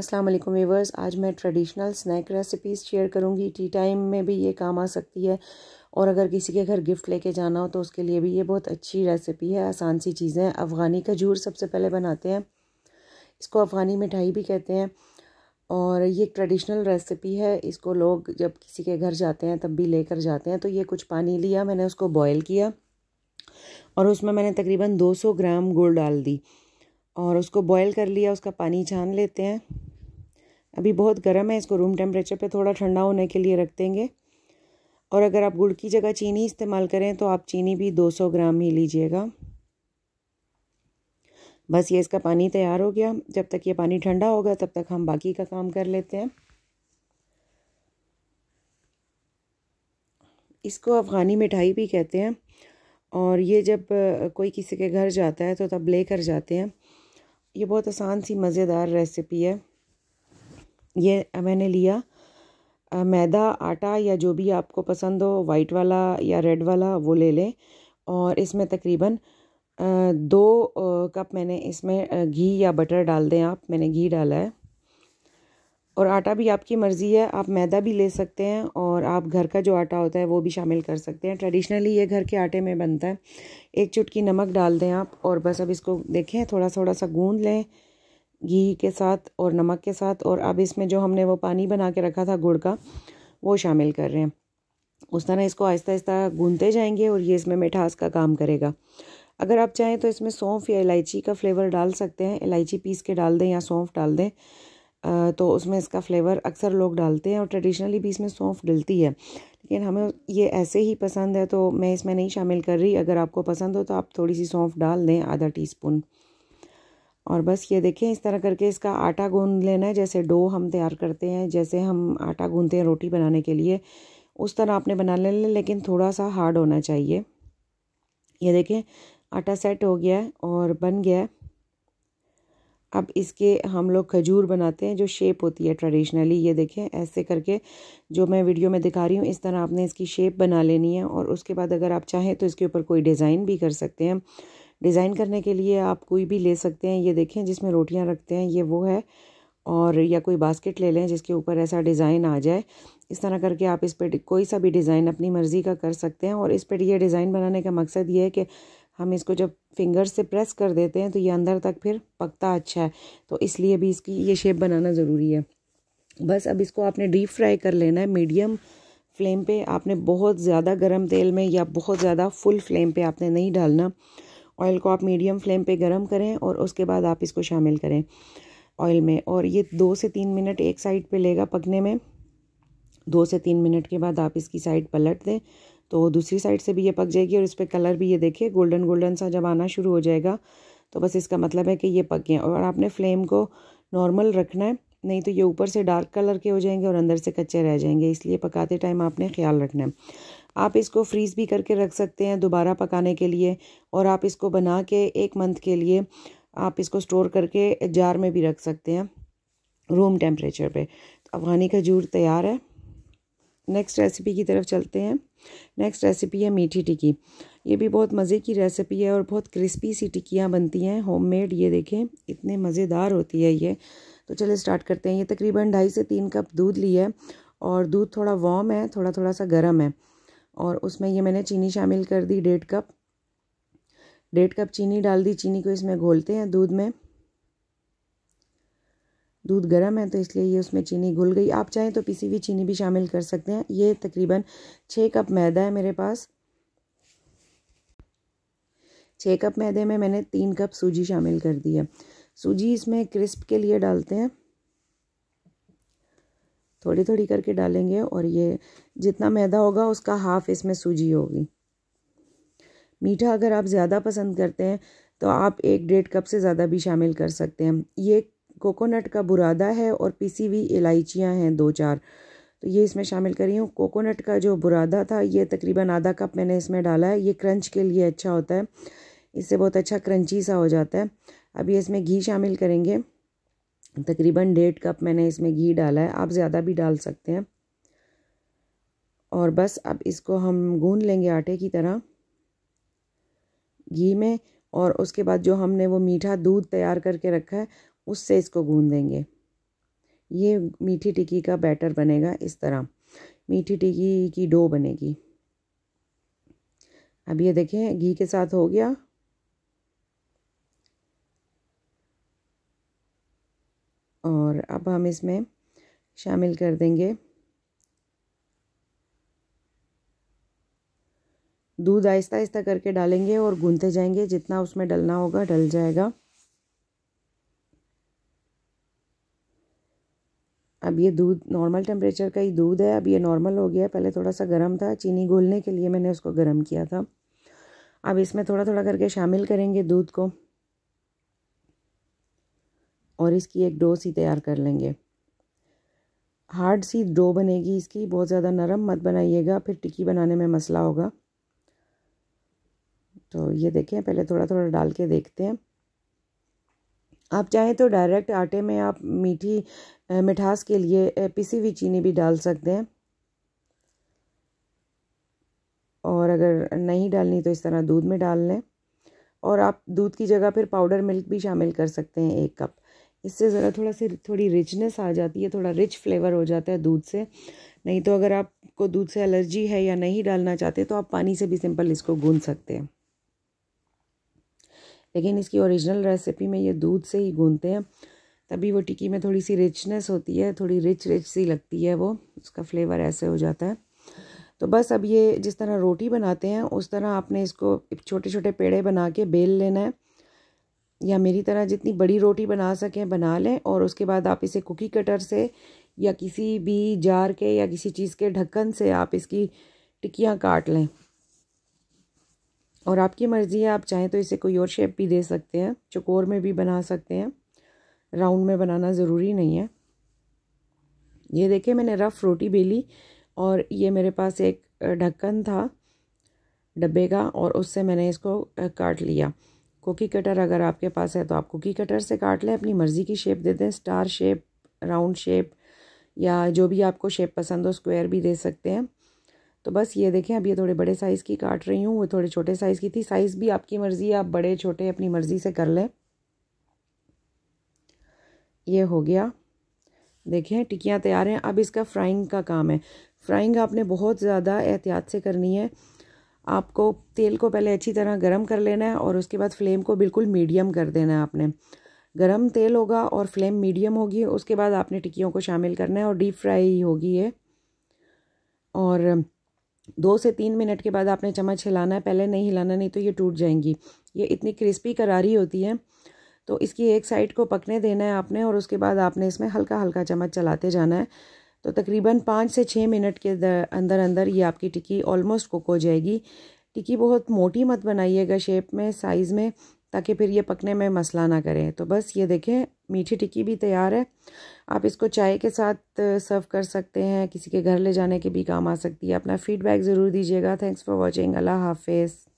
अस्सलाम वालेकुम व्यूवर्स आज मैं ट्रेडिशनल स्नैक रेसिपीज़ शेयर करूंगी टी टाइम में भी ये काम आ सकती है और अगर किसी के घर गिफ्ट लेके जाना हो तो उसके लिए भी ये बहुत अच्छी रेसिपी है आसान सी चीज़ें हैं अफ़गानी खजूर सबसे पहले बनाते हैं इसको अफ़गानी मिठाई भी कहते हैं और ये ट्रेडिशनल रेसिपी है इसको लोग जब किसी के घर जाते हैं तब भी लेकर जाते हैं तो ये कुछ पानी लिया मैंने उसको बॉयल किया और उसमें मैंने तकरीबन सौ ग्राम गुड़ डाल दी और उसको बॉयल कर लिया उसका पानी छान लेते हैं अभी बहुत गर्म है इसको रूम टेम्परेचर पे थोड़ा ठंडा होने के लिए रख देंगे और अगर आप गुड़ की जगह चीनी इस्तेमाल करें तो आप चीनी भी 200 ग्राम ही लीजिएगा बस ये इसका पानी तैयार हो गया जब तक ये पानी ठंडा होगा तब तक हम बाकी का काम कर लेते हैं इसको अफ़गानी मिठाई भी कहते हैं और ये जब कोई किसी के घर जाता है तो तब लेकर जाते हैं ये बहुत आसान सी मज़ेदार रेसिपी है ये मैंने लिया मैदा आटा या जो भी आपको पसंद हो वाइट वाला या रेड वाला वो ले लें और इसमें तकरीबन दो कप मैंने इसमें घी या बटर डाल दें आप मैंने घी डाला है और आटा भी आपकी मर्ज़ी है आप मैदा भी ले सकते हैं और आप घर का जो आटा होता है वो भी शामिल कर सकते हैं ट्रेडिशनली ये घर के आटे में बनता है एक चुटकी नमक डाल दें आप और बस अब इसको देखें थोड़ा थोड़ा सा गूंद लें घी के साथ और नमक के साथ और अब इसमें जो हमने वो पानी बना के रखा था गुड़ का वो शामिल कर रहे हैं उस तरह इसको आहिस्ता आहिस्ता गूंदते जाएंगे और ये इसमें मिठास का काम करेगा अगर आप चाहें तो इसमें सौंफ या इलायची का फ्लेवर डाल सकते हैं इलायची पीस के डाल दें या सौंफ डाल दें तो उसमें इसका फ्लेवर अक्सर लोग डालते हैं और ट्रेडिशनली भी इसमें सौंफ डलती है लेकिन हमें ये ऐसे ही पसंद है तो मैं इसमें नहीं शामिल कर रही अगर आपको पसंद हो तो आप थोड़ी सी सौंफ डाल दें आधा टीस्पून और बस ये देखें इस तरह करके इसका आटा गूंद लेना है जैसे डो हम तैयार करते हैं जैसे हम आटा गूंदते हैं रोटी बनाने के लिए उस तरह आपने बना लेना लेकिन थोड़ा सा हार्ड होना चाहिए ये देखें आटा सेट हो गया है और बन गया है अब इसके हम लोग खजूर बनाते हैं जो शेप होती है ट्रेडिशनली ये देखें ऐसे करके जो मैं वीडियो में दिखा रही हूँ इस तरह आपने इसकी शेप बना लेनी है और उसके बाद अगर आप चाहें तो इसके ऊपर कोई डिज़ाइन भी कर सकते हैं डिज़ाइन करने के लिए आप कोई भी ले सकते हैं ये देखें जिसमें रोटियाँ रखते हैं ये वो है और या कोई बास्केट ले लें जिसके ऊपर ऐसा डिज़ाइन आ जाए इस तरह करके आप इस पर कोई सा भी डिज़ाइन अपनी मर्ज़ी का कर सकते हैं और इस पर यह डिज़ाइन बनाने का मकसद ये है कि हम इसको जब फिंगर से प्रेस कर देते हैं तो ये अंदर तक फिर पकता अच्छा है तो इसलिए भी इसकी ये शेप बनाना ज़रूरी है बस अब इसको आपने डीप फ्राई कर लेना है मीडियम फ्लेम पे आपने बहुत ज़्यादा गर्म तेल में या बहुत ज़्यादा फुल फ्लेम पे आपने नहीं डालना ऑयल को आप मीडियम फ्लेम पे गर्म करें और उसके बाद आप इसको शामिल करें ऑयल में और ये दो से तीन मिनट एक साइड पे लेगा पकने में दो से तीन मिनट के बाद आप इसकी साइड पलट दें तो दूसरी साइड से भी ये पक जाएगी और इस पर कलर भी ये देखिए गोल्डन गोल्डन सा जब आना शुरू हो जाएगा तो बस इसका मतलब है कि ये पक गए और आपने फ्लेम को नॉर्मल रखना है नहीं तो ये ऊपर से डार्क कलर के हो जाएंगे और अंदर से कच्चे रह जाएंगे इसलिए पकाते टाइम आपने ख्याल रखना है आप इसको फ्रीज़ भी करके रख सकते हैं दोबारा पकाने के लिए और आप इसको बना के एक मंथ के लिए आप इसको स्टोर करके जार में भी रख सकते हैं रूम टेम्परेचर पे तो अफ़गानी खजूर तैयार है नेक्स्ट रेसिपी की तरफ चलते हैं नेक्स्ट रेसिपी है मीठी टिक्की ये भी बहुत मज़े की रेसिपी है और बहुत क्रिस्पी सी टिक्कियाँ बनती हैं होममेड ये देखें इतने मज़ेदार होती है ये तो चलिए स्टार्ट करते हैं ये तकरीबन ढाई से तीन कप दूध लिया है और दूध थोड़ा वार्म है थोड़ा थोड़ा सा गर्म है और उसमें ये मैंने चीनी शामिल कर दी डेढ़ कप डेढ़ कप चीनी डाल दी चीनी को इसमें घोलते हैं दूध में दूध गर्म है तो इसलिए ये उसमें चीनी घुल गई आप चाहें तो पीसी हुई चीनी भी शामिल कर सकते हैं ये तकरीबन छः कप मैदा है मेरे पास छः कप मैदे में मैंने तीन कप सूजी शामिल कर दी है सूजी इसमें क्रिस्प के लिए डालते हैं थोड़ी थोड़ी करके डालेंगे और ये जितना मैदा होगा उसका हाफ इसमें सूजी होगी मीठा अगर आप ज़्यादा पसंद करते हैं तो आप एक डेढ़ कप से ज़्यादा भी शामिल कर सकते हैं ये कोकोनट का बुरादा है और पीसी हुई इलायचियाँ हैं दो चार तो ये इसमें शामिल करी हूँ कोकोनट का जो बुरादा था ये तकरीबन आधा कप मैंने इसमें डाला है ये क्रंच के लिए अच्छा होता है इससे बहुत अच्छा क्रंची सा हो जाता है अब ये इसमें घी शामिल करेंगे तकरीबन डेढ़ कप मैंने इसमें घी डाला है आप ज़्यादा भी डाल सकते हैं और बस अब इसको हम गून लेंगे आटे की तरह घी में और उसके बाद जो हमने वो मीठा दूध तैयार करके रखा है उससे इसको गूँध देंगे ये मीठी टिक्की का बैटर बनेगा इस तरह मीठी टिक्की की डो बनेगी अब ये देखें घी के साथ हो गया और अब हम इसमें शामिल कर देंगे दूध आहिस्ता आहिस्ता करके डालेंगे और गूंथते जाएंगे जितना उसमें डलना होगा डल जाएगा अब ये दूध नॉर्मल टेम्परेचर का ही दूध है अब ये नॉर्मल हो गया पहले थोड़ा सा गर्म था चीनी घोलने के लिए मैंने उसको गर्म किया था अब इसमें थोड़ा थोड़ा करके शामिल करेंगे दूध को और इसकी एक डो सी तैयार कर लेंगे हार्ड सी डो बनेगी इसकी बहुत ज़्यादा नरम मत बनाइएगा फिर टिक्की बनाने में मसला होगा तो ये देखें पहले थोड़ा थोड़ा डाल के देखते हैं आप चाहें तो डायरेक्ट आटे में आप मीठी मिठास के लिए पिसी हुई चीनी भी डाल सकते हैं और अगर नहीं डालनी तो इस तरह दूध में डाल लें और आप दूध की जगह फिर पाउडर मिल्क भी शामिल कर सकते हैं एक कप इससे ज़रा थोड़ा सी थोड़ी रिचनेस आ जाती है थोड़ा रिच फ्लेवर हो जाता है दूध से नहीं तो अगर आपको दूध से एलर्जी है या नहीं डालना चाहते तो आप पानी से भी सिंपल इसको गूँध सकते हैं लेकिन इसकी ओरिजिनल रेसिपी में ये दूध से ही गूंदते हैं तभी वो टिक्की में थोड़ी सी रिचनेस होती है थोड़ी रिच रिच सी लगती है वो उसका फ्लेवर ऐसे हो जाता है तो बस अब ये जिस तरह रोटी बनाते हैं उस तरह आपने इसको छोटे छोटे पेड़े बना के बेल लेना है या मेरी तरह जितनी बड़ी रोटी बना सकें बना लें और उसके बाद आप इसे कुकी कटर से या किसी भी जार के या किसी चीज़ के ढक्कन से आप इसकी टिक्कियाँ काट लें और आपकी मर्ज़ी है आप चाहें तो इसे कोई और शेप भी दे सकते हैं चकोर में भी बना सकते हैं राउंड में बनाना ज़रूरी नहीं है ये देखे मैंने रफ़ रोटी बेली और ये मेरे पास एक ढक्कन था डब्बे का और उससे मैंने इसको काट लिया कुकी कटर अगर आपके पास है तो आप कुकी कटर से काट लें अपनी मर्ज़ी की शेप दे दें स्टार शेप राउंड शेप या जो भी आपको शेप पसंद हो स्क्वायर भी दे सकते हैं तो बस ये देखें अब ये थोड़े बड़े साइज़ की काट रही हूँ वो थोड़े छोटे साइज़ की थी साइज़ भी आपकी मर्ज़ी है आप बड़े छोटे अपनी मर्ज़ी से कर लें ये हो गया देखें टिकियाँ तैयार हैं अब इसका फ्राइंग का काम है फ्राइंग आपने बहुत ज़्यादा एहतियात से करनी है आपको तेल को पहले अच्छी तरह गर्म कर लेना है और उसके बाद फ्लेम को बिल्कुल मीडियम कर देना है आपने गर्म तेल होगा और फ्लेम मीडियम होगी उसके बाद आपने टिक्कियों को शामिल करना है और डीप फ्राई होगी ये और दो से तीन मिनट के बाद आपने चम्मच हिलाना है पहले नहीं हिलाना नहीं तो ये टूट जाएंगी ये इतनी क्रिस्पी करारी होती है तो इसकी एक साइड को पकने देना है आपने और उसके बाद आपने इसमें हल्का हल्का चम्मच चलाते जाना है तो तकरीबन पाँच से छः मिनट के अंदर अंदर ये आपकी टिक्की ऑलमोस्ट कुक हो जाएगी टिक्की बहुत मोटी मत बनाइएगा शेप में साइज़ में ताकि फिर ये पकने में मसला ना करें तो बस ये देखें मीठी टिक्की भी तैयार है आप इसको चाय के साथ सर्व कर सकते हैं किसी के घर ले जाने के भी काम आ सकती है अपना फीडबैक ज़रूर दीजिएगा थैंक्स फॉर वॉचिंग अल्लाह हाफिज़